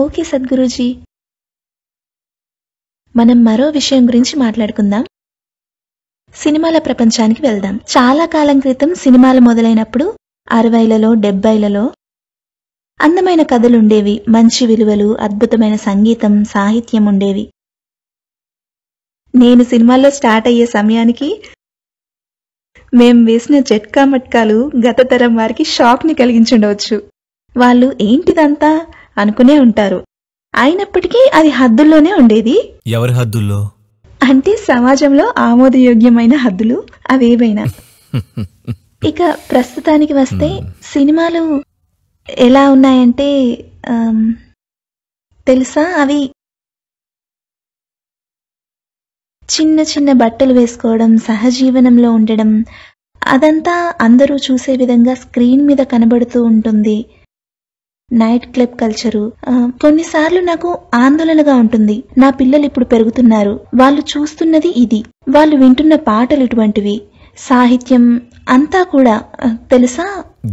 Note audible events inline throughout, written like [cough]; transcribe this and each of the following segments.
Okay సద్గురూజీ మనం మరో విషయం గురించి మాట్లాడుకుందాం సినిమాల ప్రపంచానికి వెళ్దాం చాలా కాలం క్రితం సినిమాలు మొదలైనప్పుడు అరవైలలో డెబ్బైలలో అందమైన కథలుండేవి మంచి విలువలు అద్భుతమైన సంగీతం సాహిత్యం ఉండేవి నేను సినిమాల్లో స్టార్ట్ అయ్యే సమయానికి మేం వేసిన జట్కా మట్కాలు గత తరం వారికి షాక్ని కలిగించుండవచ్చు వాళ్ళు ఏంటిదంతా అనుకునే ఉంటారు అయినప్పటికీ అది హద్దుల్లోనే ఉండేది ఎవరి హద్దుల్లో అంటే సమాజంలో ఆమోదయోగ్యమైన హద్దులు అవేవైనా [laughs] ఇక ప్రస్తుతానికి వస్తే hmm. సినిమాలు ఎలా ఉన్నాయంటే తెలుసా అవి చిన్న చిన్న బట్టలు వేసుకోవడం సహజీవనంలో ఉండడం అదంతా అందరూ చూసే విధంగా స్క్రీన్ మీద కనబడుతూ ఉంటుంది నైట్ క్లబ్ కల్చరు కొన్నిసార్లు నాకు ఆందోళనగా ఉంటుంది నా పిల్లలు ఇప్పుడు పెరుగుతున్నారు వాళ్ళు చూస్తున్నది ఇది వాళ్ళు వింటున్న పాటలు ఇటువంటివి సాహిత్యం అంతా కూడా తెలుసా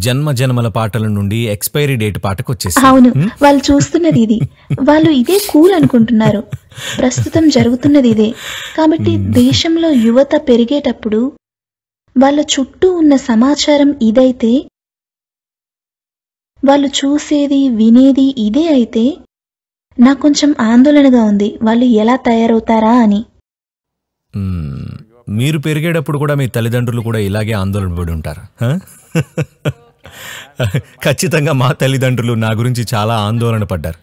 జన్మ జన్మల పాటల నుండి ఎక్స్పైరీ డేట్ పాటకు వచ్చేసి అవును వాళ్ళు చూస్తున్నది ఇది వాళ్ళు ఇదే కూల్ అనుకుంటున్నారు ప్రస్తుతం జరుగుతున్నది ఇదే కాబట్టి దేశంలో యువత పెరిగేటప్పుడు వాళ్ళ చుట్టూ ఉన్న సమాచారం ఇదైతే వాళ్ళు చూసేది వినేది ఇదే అయితే నాకు కొంచెం ఆందోళనగా ఉంది వాళ్ళు ఎలా తయారవుతారా అని మీరు పెరిగేటప్పుడు కూడా మీ తల్లిదండ్రులు కూడా ఇలాగే ఆందోళన పడి ఉంటారు ఖచ్చితంగా మా తల్లిదండ్రులు నా గురించి చాలా ఆందోళన పడ్డారు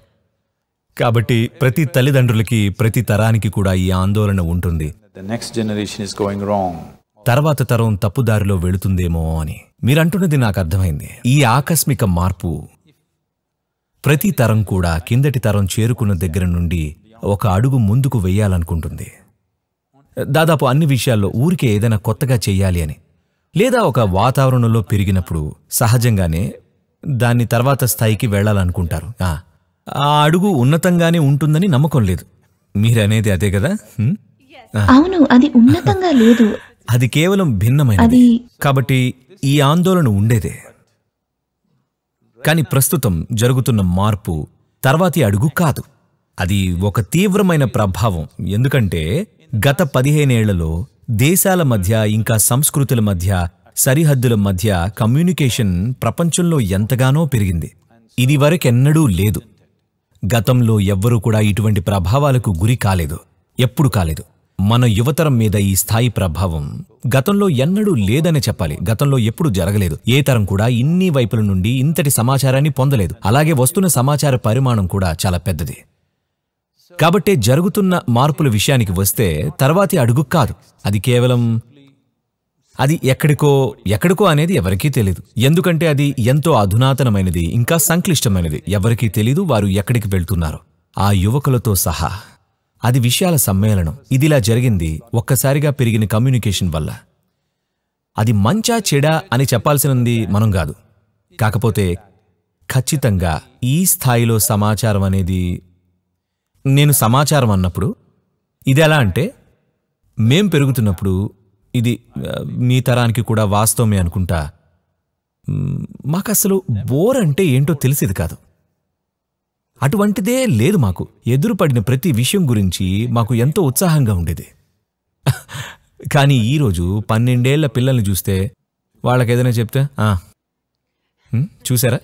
కాబట్టి ప్రతి తల్లిదండ్రులకి ప్రతి తరానికి కూడా ఈ ఆందోళన ఉంటుంది next generation is going wrong తర్వాత తరం తప్పుదారిలో వెళుతుందేమో అని మీరంటున్నది నాకు అర్థమైంది ఈ ఆకస్మిక మార్పు ప్రతి తరం కూడా కిందటి తరం చేరుకున్న దగ్గర నుండి ఒక అడుగు ముందుకు వెయ్యాలనుకుంటుంది దాదాపు అన్ని విషయాల్లో ఊరికే ఏదైనా కొత్తగా చేయాలి అని లేదా ఒక వాతావరణంలో పెరిగినప్పుడు సహజంగానే దాన్ని తర్వాత స్థాయికి వెళ్ళాలనుకుంటారు ఆ అడుగు ఉన్నతంగానే ఉంటుందని నమ్మకం లేదు మీరనేది అదే కదా అవును అది ఉన్నతంగా లేదు అది కేవలం భిన్నమైనది కాబట్టి ఈ ఆందోళన ఉండేదే కానీ ప్రస్తుతం జరుగుతున్న మార్పు తర్వాతి అడుగు కాదు అది ఒక తీవ్రమైన ప్రభావం ఎందుకంటే గత పదిహేనేళ్లలో దేశాల మధ్య ఇంకా సంస్కృతుల మధ్య సరిహద్దుల మధ్య కమ్యూనికేషన్ ప్రపంచంలో ఎంతగానో పెరిగింది ఇది వరకెన్నడూ లేదు గతంలో ఎవ్వరూ కూడా ఇటువంటి ప్రభావాలకు గురి కాలేదు ఎప్పుడు కాలేదు మన యువతరం మీద ఈ స్థాయి ప్రభావం గతంలో ఎన్నడూ లేదని చెప్పాలి గతంలో ఎప్పుడు జరగలేదు ఏ తరం కూడా ఇన్ని వైపుల నుండి ఇంతటి సమాచారాన్ని పొందలేదు అలాగే వస్తున్న సమాచార పరిమాణం కూడా చాలా పెద్దది కాబట్టే జరుగుతున్న మార్పుల విషయానికి వస్తే తర్వాతి అడుగు కాదు అది కేవలం అది ఎక్కడికో ఎక్కడికో అనేది ఎవరికీ తెలియదు ఎందుకంటే అది ఎంతో అధునాతనమైనది ఇంకా సంక్లిష్టమైనది ఎవరికీ తెలీదు వారు ఎక్కడికి వెళ్తున్నారు ఆ యువకులతో సహా అది విషయాల సమ్మేళనం ఇదిలా జరిగింది ఒక్కసారిగా పెరిగిన కమ్యూనికేషన్ వల్ల అది మంచా చెడా అని చెప్పాల్సినది మనం కాదు కాకపోతే ఖచ్చితంగా ఈ స్థాయిలో సమాచారం అనేది నేను సమాచారం అన్నప్పుడు ఇది ఎలా అంటే మేం పెరుగుతున్నప్పుడు ఇది మీ తరానికి కూడా వాస్తవమే అనుకుంటా మాకు అసలు బోర్ అంటే ఏంటో తెలిసేది కాదు అటువంటిదే లేదు మాకు ఎదురుపడిన ప్రతి విషయం గురించి మాకు ఎంతో ఉత్సాహంగా ఉండేది కానీ ఈరోజు పన్నెండేళ్ల పిల్లల్ని చూస్తే వాళ్ళకి ఏదైనా చెప్తే చూసారా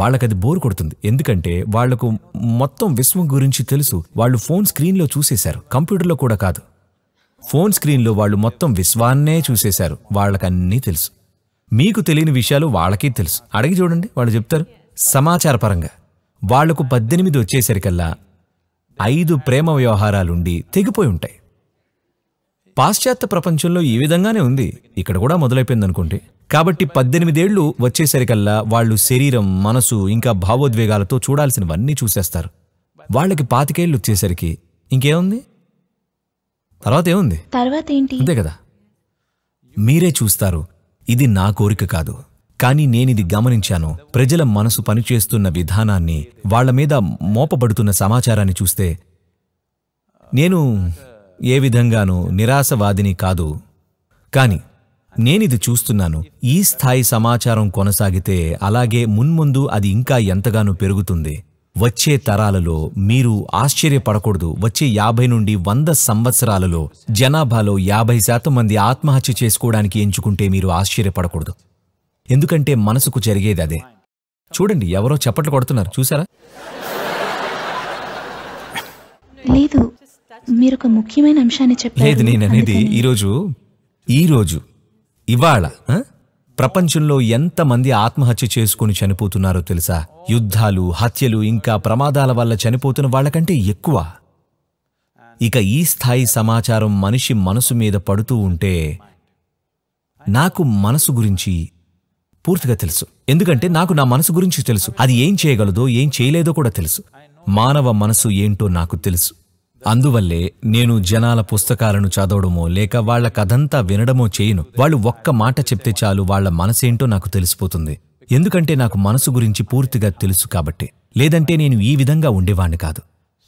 వాళ్ళకది బోర్ కొడుతుంది ఎందుకంటే వాళ్లకు మొత్తం విశ్వం గురించి తెలుసు వాళ్ళు ఫోన్ స్క్రీన్లో చూసేశారు కంప్యూటర్లో కూడా కాదు ఫోన్ స్క్రీన్లో వాళ్ళు మొత్తం విశ్వాన్నే చూసేశారు వాళ్ళకన్నీ తెలుసు మీకు తెలియని విషయాలు వాళ్ళకీ తెలుసు అడిగి చూడండి వాళ్ళు చెప్తారు సమాచారపరంగా వాళ్లకు పద్దెనిమిది వచ్చేసరికల్లా ఐదు ప్రేమ వ్యవహారాలుండి తెగిపోయి ఉంటాయి పాశ్చాత్య ప్రపంచంలో ఈ విధంగానే ఉంది ఇక్కడ కూడా మొదలైపోయిందనుకోండి కాబట్టి పద్దెనిమిదేళ్లు వచ్చేసరికల్లా వాళ్ళు శరీరం మనసు ఇంకా భావోద్వేగాలతో చూడాల్సినవన్నీ చూసేస్తారు వాళ్ళకి పాతికేళ్ళు వచ్చేసరికి ఇంకేముంది తర్వాత ఏముంది తర్వాత ఏంటి అంతే కదా మీరే చూస్తారు ఇది నా కోరిక కాదు కానీ నేనిది గమనించాను ప్రజల మనసు పనిచేస్తున్న విధానాన్ని వాళ్ల మీద మోపబడుతున్న సమాచారాన్ని చూస్తే నేను ఏ విధంగానూ నిరాశవాదిని కాదు కాని నేనిది చూస్తున్నాను ఈ స్థాయి సమాచారం కొనసాగితే అలాగే మున్ముందు అది ఇంకా ఎంతగానో పెరుగుతుంది వచ్చే తరాలలో మీరు ఆశ్చర్యపడకూడదు వచ్చే యాభై నుండి వంద సంవత్సరాలలో జనాభాలో యాభై శాతం మంది ఆత్మహత్య చేసుకోవడానికి ఎంచుకుంటే మీరు ఆశ్చర్యపడకూడదు ఎందుకంటే మనసుకు జరిగేది అదే చూడండి ఎవరో చప్పట్లు కొడుతున్నారు చూసారా లేదు మీరు ఒక ముఖ్యమైన అంశాన్ని లేదు నేను అనేది ఈరోజు ఈరోజు ఇవాళ ప్రపంచంలో ఎంతమంది ఆత్మహత్య చేసుకుని చనిపోతున్నారో తెలుసా యుద్ధాలు హత్యలు ఇంకా ప్రమాదాల వల్ల చనిపోతున్న వాళ్ళకంటే ఎక్కువ ఇక ఈ స్థాయి సమాచారం మనిషి మనసు మీద పడుతూ ఉంటే నాకు మనసు గురించి పూర్తిగా తెలుసు ఎందుకంటే నాకు నా మనసు గురించి తెలుసు అది ఏం చేయగలదో ఏం చేయలేదో కూడా తెలుసు మానవ మనసు ఏంటో నాకు తెలుసు అందువల్లే నేను జనాల పుస్తకాలను చదవడమో లేక వాళ్ల కథంతా వినడమో చేయను వాళ్ళు ఒక్క మాట చెప్తే చాలు వాళ్ల మనసేంటో నాకు తెలిసిపోతుంది ఎందుకంటే నాకు మనసు గురించి పూర్తిగా తెలుసు కాబట్టి లేదంటే నేను ఈ విధంగా ఉండేవాణ్ణి కాదు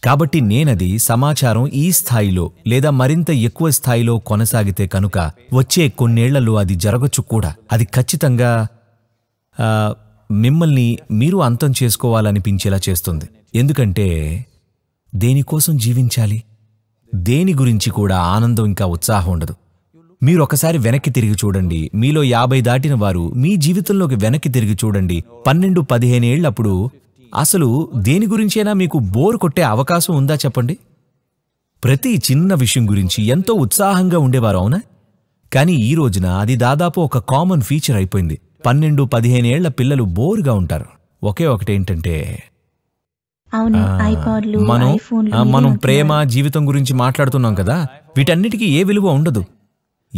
కాబట్టి నేనది సమాచారం ఈ స్థాయిలో లేదా మరింత ఎక్కువ స్థాయిలో కొనసాగితే కనుక వచ్చే కొన్నేళ్లలో అది జరగచ్చు కూడా అది ఖచ్చితంగా మిమ్మల్ని మీరు అంతం చేసుకోవాలనిపించేలా చేస్తుంది ఎందుకంటే దేనికోసం జీవించాలి దేని గురించి కూడా ఆనందం ఇంకా ఉత్సాహం ఉండదు మీరు ఒకసారి వెనక్కి తిరిగి చూడండి మీలో యాభై దాటిన వారు మీ జీవితంలోకి వెనక్కి తిరిగి చూడండి పన్నెండు పదిహేను ఏళ్ళప్పుడు అసలు దేని గురించైనా మీకు బోర్ కొట్టే అవకాశం ఉందా చెప్పండి ప్రతి చిన్న విషయం గురించి ఎంతో ఉత్సాహంగా ఉండేవారు అవునా కానీ ఈ రోజున అది దాదాపు ఒక కామన్ ఫీచర్ అయిపోయింది పన్నెండు పదిహేను ఏళ్ల పిల్లలు బోరుగా ఉంటారు ఒకే ఒకటేంటంటే మనం మనం ప్రేమ జీవితం గురించి మాట్లాడుతున్నాం కదా వీటన్నిటికీ ఏ విలువ ఉండదు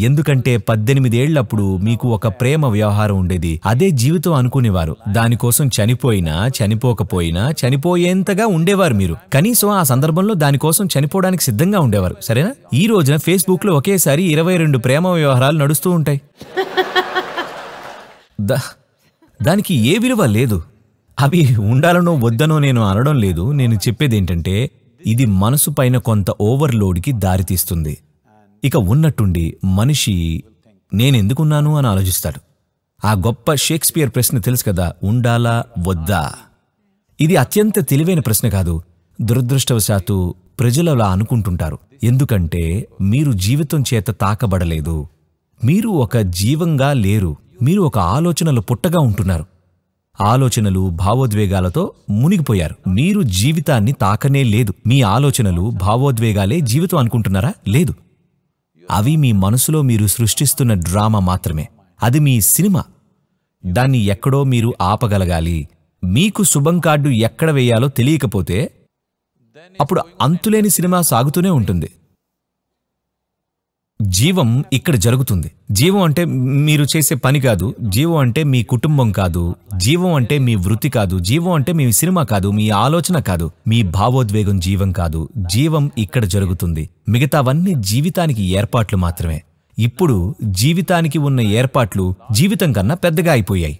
ఎందుకంటే పద్దెనిమిదేళ్లప్పుడు మీకు ఒక ప్రేమ వ్యవహారం ఉండేది అదే జీవితం అనుకునేవారు దానికోసం చనిపోయినా చనిపోకపోయినా చనిపోయేంతగా ఉండేవారు మీరు కనీసం ఆ సందర్భంలో దానికోసం చనిపోవడానికి సిద్ధంగా ఉండేవారు సరేనా ఈ రోజున ఫేస్బుక్ లో ఒకేసారి ఇరవై రెండు ప్రేమ వ్యవహారాలు నడుస్తూ ఉంటాయి దా దానికి ఏ విలువ లేదు అవి ఉండాలనో వద్దనో నేను అనడం లేదు నేను చెప్పేది ఏంటంటే ఇది మనసు పైన కొంత ఓవర్లోడ్కి దారితీస్తుంది ఇక ఉన్నట్టుండి మనిషి నేనెందుకున్నాను అని ఆలోచిస్తాడు ఆ గొప్ప షేక్స్పియర్ ప్రశ్న తెలుసు కదా ఉండాలా వద్దా ఇది అత్యంత తెలివైన ప్రశ్న కాదు దురదృష్టవశాత్తు ప్రజలు అలా అనుకుంటుంటారు ఎందుకంటే మీరు జీవితం చేత తాకబడలేదు మీరు ఒక జీవంగా లేరు మీరు ఒక ఆలోచనలు పుట్టగా ఉంటున్నారు ఆలోచనలు భావోద్వేగాలతో మునిగిపోయారు మీరు జీవితాన్ని తాకనే లేదు మీ ఆలోచనలు భావోద్వేగాలే జీవితం అనుకుంటున్నారా లేదు అవి మీ మనసులో మీరు సృష్టిస్తున్న డ్రామా మాత్రమే అది మీ సినిమా దాన్ని ఎక్కడో మీరు ఆపగలగాలి మీకు శుభం కార్డు ఎక్కడ వేయాలో తెలియకపోతే అప్పుడు అంతులేని సినిమా సాగుతూనే ఉంటుంది జీవం ఇక్కడ జరుగుతుంది జీవం అంటే మీరు చేసే పని కాదు జీవం అంటే మీ కుటుంబం కాదు జీవం అంటే మీ వృత్తి కాదు జీవం అంటే మీ సినిమా కాదు మీ ఆలోచన కాదు మీ భావోద్వేగం జీవం కాదు జీవం ఇక్కడ జరుగుతుంది మిగతావన్నీ జీవితానికి ఏర్పాట్లు మాత్రమే ఇప్పుడు జీవితానికి ఉన్న ఏర్పాట్లు జీవితం కన్నా పెద్దగా అయిపోయాయి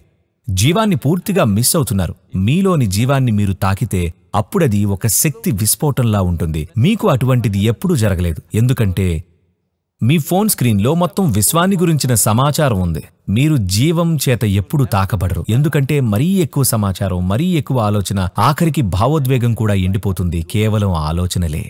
జీవాన్ని పూర్తిగా మిస్ అవుతున్నారు మీలోని జీవాన్ని మీరు తాకితే అప్పుడది ఒక శక్తి విస్ఫోటంలా ఉంటుంది మీకు అటువంటిది ఎప్పుడూ జరగలేదు ఎందుకంటే మీ ఫోన్ స్క్రీన్లో మొత్తం విశ్వాన్ని గురించిన సమాచారం ఉంది మీరు జీవం చేత ఎప్పుడు తాకబడరు ఎందుకంటే మరీ ఎక్కువ సమాచారం మరీ ఎక్కువ ఆలోచన ఆఖరికి భావోద్వేగం కూడా ఎండిపోతుంది కేవలం ఆలోచనలే